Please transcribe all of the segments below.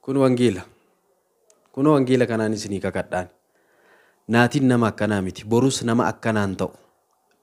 Kun wangeela. Kun wangeela kanaan isinii kakadhaan. Naatiin nama akkanaa miti. Borus nama akkanaan ta'u.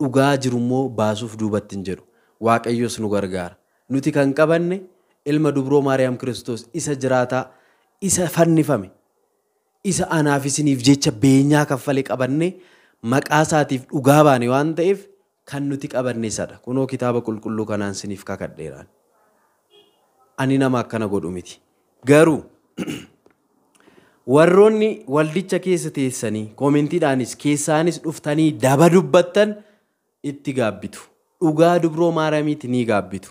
Dhugaa jirummoo baasuuf duubatti hin jedhu. Waaqayyos nu gargaara. Nuti kan qabanne ilma dubroo Maariyaam Kiristoos isa jiraataa, isa fannifame, isa anaaf isiniif jecha beenyaa kaffalee qabannee maqaa isaatiif dhugaa baane waan ta'eef kan nuti qabanne Kunoo kitaaba qulqulluu kanaan isiniif kakadheeraan. Ani nama akkana godhu miti. Garuu warroonni waldicha keessa teessanii koomentiidhaanis keessaanis dhuftanii daba dubbattan itti gaabbitu. Dhugaa dubroo ni gaabbitu.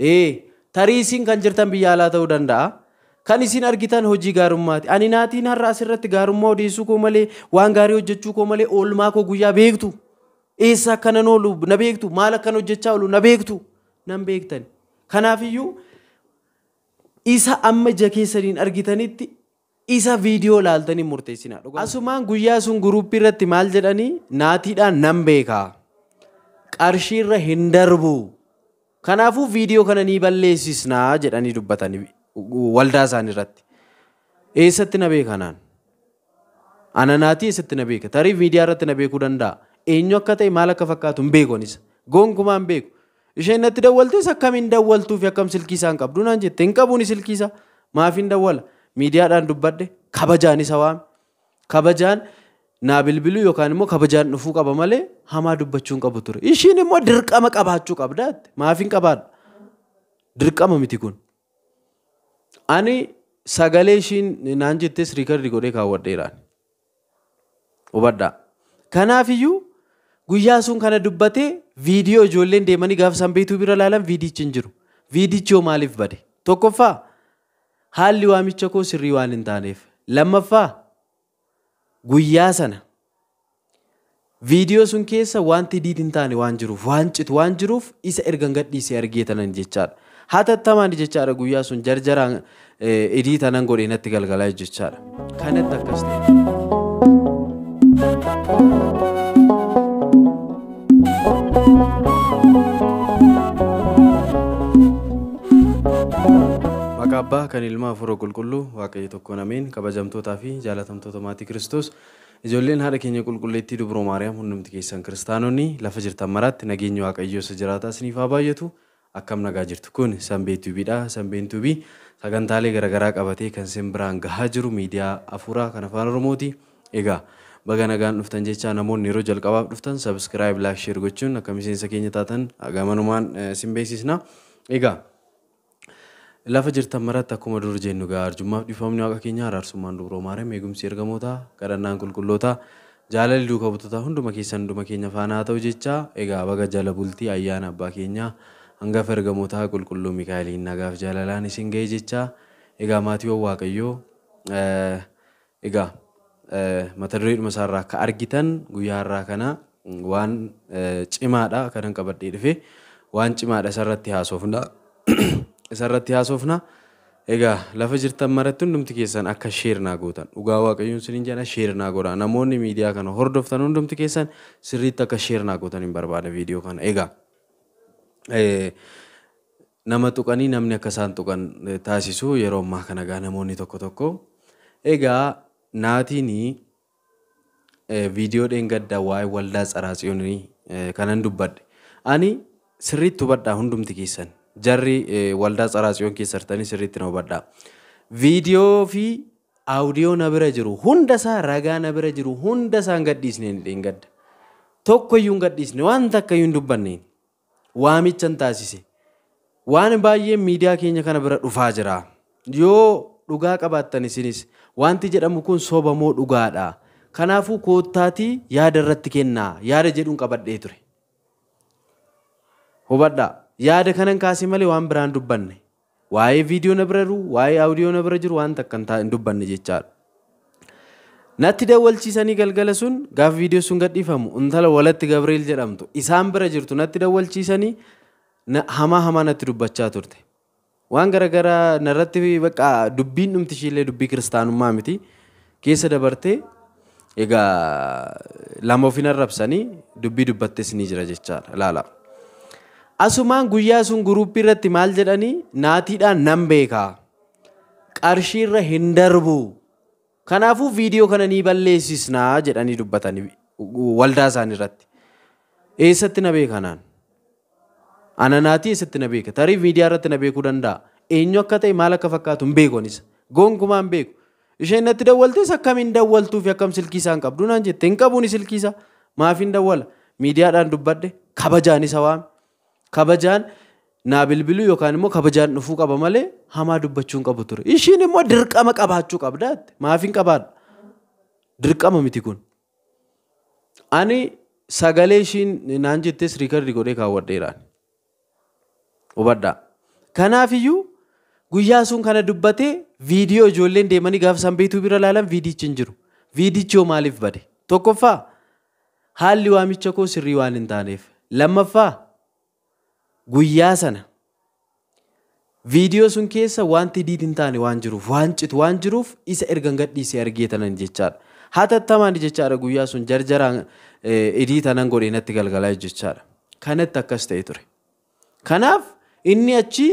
Ee tarii isin kan jirtan biyya alaa ta'uu danda'a. Kan isin argitan hojii gaarummaati. Ani naatiin har'a asirratti gaarummaa odeessuu koo malee waan gaarii hojjechuu koo malee oolmaa koo guyyaa beektu. Eessa akkanan oolu na beektu? Maal akkan hojjechaa oolu na beektu? Nan beektan. Kanaafiyyuu isa amma ija keessaniin argitanitti isa viidiyoo laaltanii murteessinaa. Asumaan guyyaa sun guruuppii irratti maal jedhanii naatiidhaan nan beekaa. Qarshii irra hin darbu. Kanaafuu viidiyoo kana ni balleessisnaa jedhanii dubbatanii waldaa isaanii irratti. Eessatti na beekanaan? Ana naatii eessatti na beeka? Tarii viidiyaa irratti na beekuu danda'a. Eenyu akka ta'e maal akka fakkaatu hin beeku anis. Gonkumaa beeku. Isheen natti dawwaltees akkamiin dawwaltuuf akkam silkii isaan qabdu naan jette hin qabuun silkii isaa maafiin dawwala miidiyaadhaan dubbadde kabajaan isa waame kabajaan naa bilbiluu yookaan kabajaan dhufuu qaba malee hamaa dubbachuu hin qabu ture. Ishiin immoo dirqama qabaachuu qabda maafiin qabaadha. Dirqama miti kun. Ani sagalee ishiin naan jettees riikardi godhee kaawwadheeraan. Hubadhaa. Kanaafiyyuu guyyaa sun kana dubbatee viidiyoo ijoolleen deemanii gaafa sanbeetuu bira ilaalan viidichi hin jiru. Viidichi yoo maaliif bade? Tokkoffaa haalli waamicha koo sirrii waan hin taaneef. Lammaffaa guyyaa sana viidiyoo sun keessa wanti diid hin taane waan jiruuf waan citu waan jiruuf isa erga gadhiisee argeetanan jechaadha. Haa tattamaan jechaadha guyyaa sun jarjaraan idii eh, tanan godhee natti galgalaa jechaadha. Kanatti akkas Waaqa Abbaa kan Ilmaa Afuura Qulqulluu Waaqayyo tokko nameen kabajamtootaa fi jaalatamtoota maatii Kiristoos ijoolleen haadha keenya qulqulleettii Dubroo Maariyaam hundumti keessan kiristaanonni lafa jirtan maraatti nageenyi Waaqayyoo isa jiraataa isiniif haa baay'atu akkam nagaa jirtu kun Sanbee Tuubiidha. Sanbeen Tuubii sagantaalee garaagaraa qabatee kan isin biraan gahaa jiru miidiyaa Afuuraa kan Afaan Oromooti. Egaa baga nagaan dhuftan jecha namoonni yeroo jalqabaaf dhuftan sabiskiraayib laakshir gochuun akka miseensa keenya taatan gamanumaan isin Egaa Lafa jirtan maratti akkuma dur jennu ga'a arjummaaf dhifamni waaqa keenya araarsummaan dubroo maariyaam eegumsi ergamootaa kadhannaan qulqullootaa duukaa hunduma keessan hunduma keenya faana ta'u egaa baga jala bultii ayyaana abbaa keenyaa hangafa ergamootaa qulqulluu jaalalaan isin egaa maatiiwwan waaqayyoo eh, egaa eh, mata dureedhuma isaarraa akka argitan guyyaarraa kana waan eh, cimaadha kanan qabadhee dhufe waan cimaadha isarratti haasofnaa. isarratti haasofna. Egaa lafa jirtan maratti hundumti keessan akka sheer naa gootan dhugaa waaqayyoon sin jedha namoonni miidiyaa kana hordoftan hundumti keessan sirriitti akka sheer naa gootan hin barbaada viidiyoo kana egaa nama tuqanii namni akka isaan tuqan taasisu yeroo ammaa kana gaa namoonni tokko tokko egaa naatiin viidiyoo dheengaddaa waa'ee waldaa tsaraatsioonii kanan dubbadhe ani sirriitti hubadhaa hundumti keessan jarri eh, waldaa Tsaraasiyoon keessa jirtanis irratti na hubadhaa. Viidiyoo fi audiyoo na bira jiru hundasaa ragaa na bira jiru hundasaa hin gadhiisne hin gadda. Tokkoyyuu hin gadhiisne waan takkayyuu hin dubbanne waamicha hin Waan baay'een miidiyaa keenya kana bira dhufaa jira. Yoo dhugaa qabaattan isinis wanti jedhamu kun sobamoo dhugaadha. Kanaafuu koottaatii yaada irratti kennaa yaada jedhuun qabadhee ture. Hubadhaa. yaada kanan kaasee malee waan biraan dubbanne waa'ee viidiyoo na bira jiru waa'ee audiyoo na bira jiru waan takka hin dubbanne jechaadha. Natti dawwalchiisanii galgala sun gaaf viidiyoo sun gadhiifamu intala walatti Gabriel jedhamtu isaan bira jirtu natti dawwalchiisanii hamaa hamaa natti dubbachaa turte. Waan garagaraa narratti baqa dubbiin dhumti dubbii kiristaanummaa miti keessa dabartee egaa lama ofiin arrabsanii dubbii dubbattes ni jira jechaadha ilaala. asumaan guyyaa sun guruuppii irratti maal jedhanii naatiidhaan nan beekaa qarshiirra hin darbu kanaafuu viidiyoo kana ni balleessisnaa jedhanii dubbatanii waldaa isaanii irratti eessatti na beekanaan ananaatii eessatti na beeka tarii miidiyaa irratti na beekuu danda'a eenyu akka ta'e maal akka fakkaatu hin beekonis gonkumaa hin beeku isheen natti dawwaltes akkamiin dawwaltuu fi akkam silkii qabdu naan jette hin qabuuni silkiisa maaf hin dawwala miidiyaadhaan kabajaan isa kabajaan naa bilbiluu yookaan immoo kabajaan dhufuu qaba malee hamaa dubbachuu hin qabu ture. Ishiin immoo dirqama qabaachuu qabda. Maafiin qabaadha. Dirqama miti kun. Ani sagalee ishiin naan jettees riikardi godhee kaawwadheeraan. Hubadhaa. Kanaafiyyuu guyyaa sun kana dubbatee viidiyoo ijoolleen deemanii gaafa sanbeetuu bira ilaalan viidichi hin jiru. Viidichi yoo maaliif bade? Tokkoffaa haalli waamicha koo sirrii waan hin taaneef. Lammaffaa guyyaa sana viidiyoo sun keessa wanti diitiin taane waan jiruuf waan citu waan jiruuf isa erga gadhiisee argeetanan jechaadha. Hatattamaan jechaadha guyyaa sun jarjaraan eh, idii tanan godhee galgalaa jechaadha. Kanatti akkas ture. Kanaaf inni achi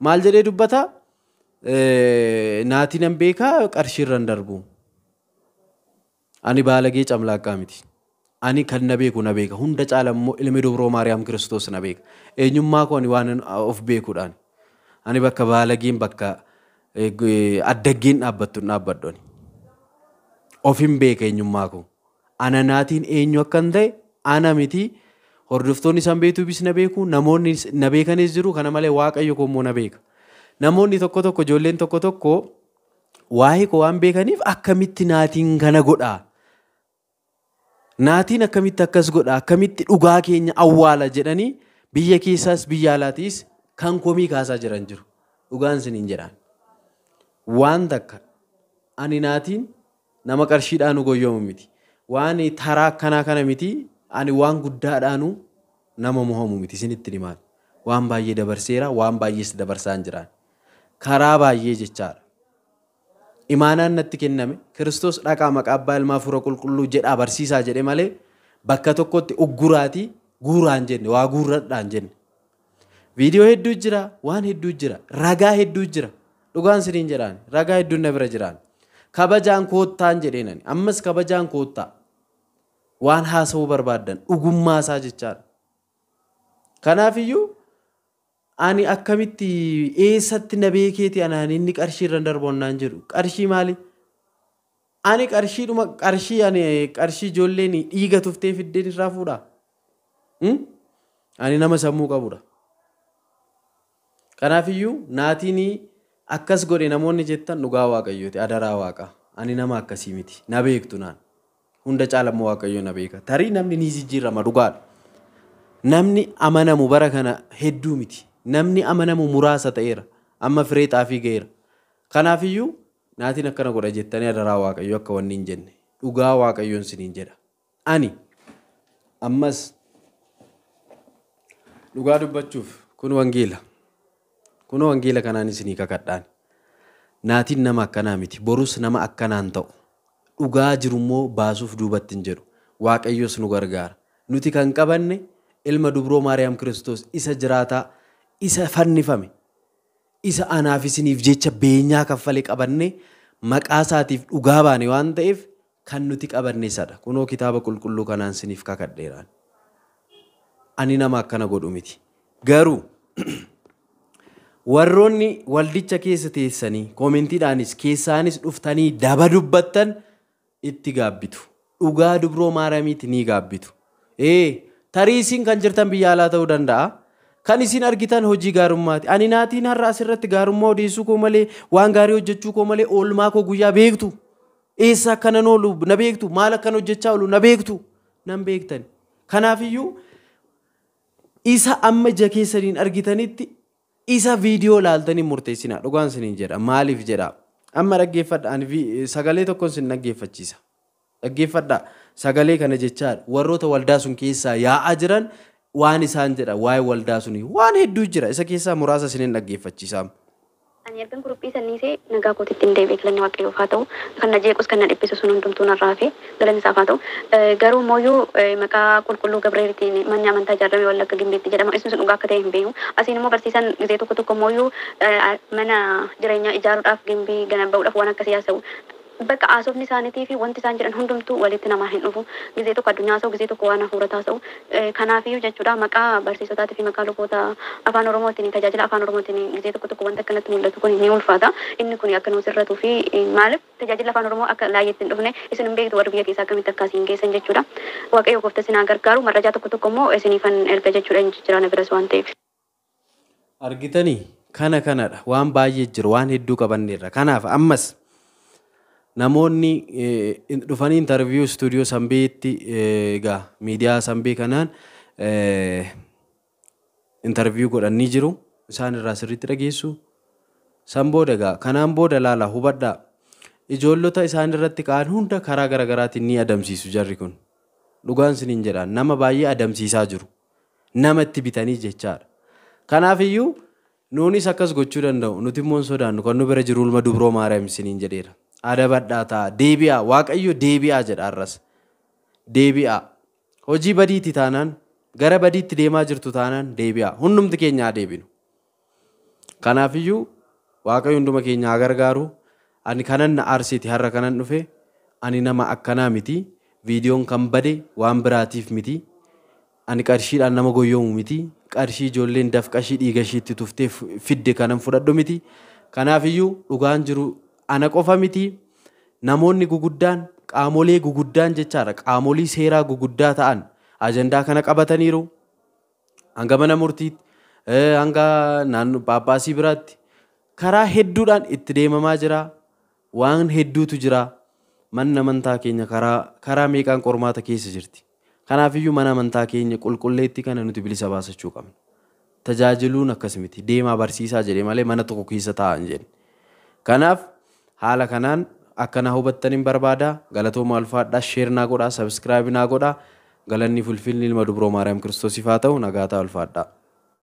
maal jedhee dubbata eh, naatii an beekaa qarshiirran darbu. Ani balagee camlaaqqaa miti. ani kan na beeku na beeka hunda caala ilmi dubroo maariyaam kiristoos na beeka eenyummaa koo waan ah, of beekuudhaan ani bakka baalagiin bakka eh, eh, addaggiin dhaabbattu dhaabbadhu ani ofin beeka eenyummaa koo ananaatiin eenyu akkan ta'e ana miti hordoftoonni isaan beetuubis na namoonni na beekanis jiru kana malee waaqayyo koo immoo na beeka namoonni tokko tokko ijoolleen tokko tokko waa'ee koo waan beekaniif akkamitti naatiin kana godhaa naatiin akkamitti akkas godha akkamitti dhugaa keenya awwaala jedhanii biyya keessaas biyya alaatiis kan komii kaasaa jiran jiru dhugaan isin hin waan takka ani naatiin nama qarshiidhaanu goyyoomu miti waan taraa akkanaa kana miti ani waan guddaadhaanu nama mohamu miti isinitti himaatu waan baay'ee dabarseera waan baay'ees dabarsaan jiraan karaa baay'ee jechaadha. imaanaan natti kenname kiristoos dhaqaa maqaa abbaa ilmaa fura qulqulluu jedhaa barsiisaa jedhe malee bakka tokkotti ugguraatii guuraan jenne waa guurradhaan jenne. Viidiyoo hedduu jira waan hedduu jira ragaa hedduu jira dhugaan siniin jedhaan ragaa hedduun na bira jiraan kabajaan koottaan jedheenani ammas kabajaan koottaa waan haasa'uu barbaadan dhugummaasaa jechaadha. Kanaafiyyuu ani akkamitti eessatti na beekeeti karshii inni qarshii irra darboonnaan jedhu qarshii maali? Ani qarshiidhuma qarshii ani qarshii ijoolleen dhiiga tuftee fiddeen irraa fuudhaa? Hmm? Ani nama sammuu qabudha. Kanaafiyyuu naatiin akkas godhe namoonni jettan dhugaa waaqayyooti adaraa waaqa. Ani nama akkasii miti na beektu naan waaqayyoo na tarii namni ni jijjiirama dhugaadha. Namni amanamu bara kana hedduu miti. namni amanamu muraasa ta'eera amma firee xaafii ga'eera kanaafiyyuu naatiin akkana godha jettanii adaraa waaqayyo akka wanni hin jenne dhugaa waaqayyoon siniin jedha ani ammas dhugaa dubbachuuf kun wangeela kun wangeela kanaan isinii kakadhaan naatiin nama akkanaa miti borus nama akkanaan ta'u dhugaa jirummoo baasuuf duubatti hin jedhu waaqayyos nu gargaara nuti kan qabanne ilma dubroo maariyaam kiristoos isa jiraataa isa fannifame isa anaaf isiniif jecha beenyaa kaffalee qabanne maqaa isaatiif dhugaa baane waan ta'eef kan nuti qabanne sadha kunoo kitaaba qulqulluu kanaan isiniif kakadheeraan ani nama akkana godhu miti garuu warroonni waldicha keessa teessanii koomentiidhaanis keessaanis dhuftanii daba dubbattan itti gaabbitu dhugaa dubroo maaramiiti ni gaabbitu ee kan jirtan biyya alaa ta'uu danda'a. kan isin argitan hojii gaarummaati ani naatiin har'a asirratti gaarummaa odeessuu koo malee waan gaarii hojjechuu koo malee oolmaa koo guyyaa beektu eessa akkanan oolu na beektu maal akkan hojjechaa oolu na beektu nan beektan kanaafiyyuu isa amma ija keessaniin argitanitti isa viidiyoo laaltanii murteessinaa dhugaan jedha maaliif jedha amma dhaggeeffadha ani sagalee tokkoon sin dhaggeeffachiisa sagalee kana jechaadha warroota waldaa sun keessaa yaa'aa jiran waan isaan jedha waa'ee waldaa suni waan hedduu jira isa keessaa muraasa isiniin dhaggeeffachiisaam. Ani ergan guruphii sanniisee nagaa kooti ittiin deebi'e galanni waaqayyoo haa ta'u kan na jeequs kan na dhiphisu sun hundumtuu narraa fi galanni isaa haa ta'u garuu mooyyuu maqaa qulqulluu gabreelitiin manni amantaa ijaarame wallagga gimbiitti jedhama isin sun dhugaa akka ta'e hin beeku asiin immoo barsiisan gizee tokko tokko mooyyuu mana jireenyaa ijaaruudhaaf gimbii gana ba'uudhaaf waan akkasii yaasa'u bakka asofni ሳኒtii fi wanti isaan jedhan hundumtuu walitti namaa hin dhufu ጊዜ tokko addunyaa ሰው ጊዜ tokko waan hafuura taasa'u kanaafiyyuu jechuudha maqaa barsiisotaatii fi maqaa luboota afaan oromootiin tajaajila afaan oromootiin ጊዜ tokko tokko wanta akkanatti mul'atu kun ni ulfaata inni kun akka nu sirratuu fi maaliif tajaajila afaan oromoo akka laayyeetti hin dhufne isin hin beektu warra biyya keessaa akkamitti akkaasiin geessan jechuudha waaqayyo goofta isin gargaaru marrajaa tokko tokko immoo isiniifan erga jechuudha hin jijjiraana biras waan ta'eef. argitanii kana kanadha waan baay'ee jiru waan hedduu qabanneerra kanaaf ammas. namoonni eh, dhufanii intarviyuu istuudiyoo Sanbeetti egaa eh, miidiyaa Sanbee kanaan eh, intarviyuu godhanii jiru. Isaan irraa sirriitti dhageessu. San booda egaa kanaan booda laala hubadhaa ijoollota isaan irratti ka'an hunda karaa garaagaraatiin ni adamsiisu jarri kun. Dhugaan siniin jedha nama baay'ee adamsiisaa jiru. Nama itti bitanii jechaadha. Kanaafiyyuu nuunis akkas gochuu danda'u nuti immoo hin sodaannu kan nu bira jiru ulma dubroo maariyaam siniin jedheera. Ada ta'a deebi'aa waaqayyo deebi'aa jedha arras deebi'aa hojii badiitti taanaan gara badiitti deemaa jirtu taanaan deebi'aa hundumti keenya haa deebinu kanaafiyyuu waaqayyo hunduma keenya haa gargaaru ani kanan na harra kanan dhufe ani nama akkanaa miti viidiyoon kan bade waan biraatiif miti ani qarshiidhaan nama goyyoomu miti qarshii ijoolleen dafqashii dhiigashiitti tuftee fidde kanan fudhadhu miti kanaafiyyuu dhugaan jiru ana qofa miti namoonni guguddaan qaamolee guguddaan jechaadha qaamolii seeraa guguddaa ta'an ajandaa kana qabataniiru hanga mana murtiitti hanga naannoo paappaasii biraatti karaa hedduudhaan itti deemamaa jiraa waan hedduutu jiraa manni amantaa keenya karaa karaa meeqaan qormaata keessa jirti iyyuu mana amantaa keenya qulqulleetti kana nuti bilisa baasachuu qabna tajaajiluun akkas miti deemaa barsiisaa jedhee malee mana tokko keessa taa'an jedhe haala kanaan akkana hubattaniin barbaada galatooma alfaadhaa sheer naa godhaa sabiskiraayib naa godhaa galanni fulfinni ilma dubroo maariyaam kiristoosiif ta'u nagaa ta'u alfaadhaa.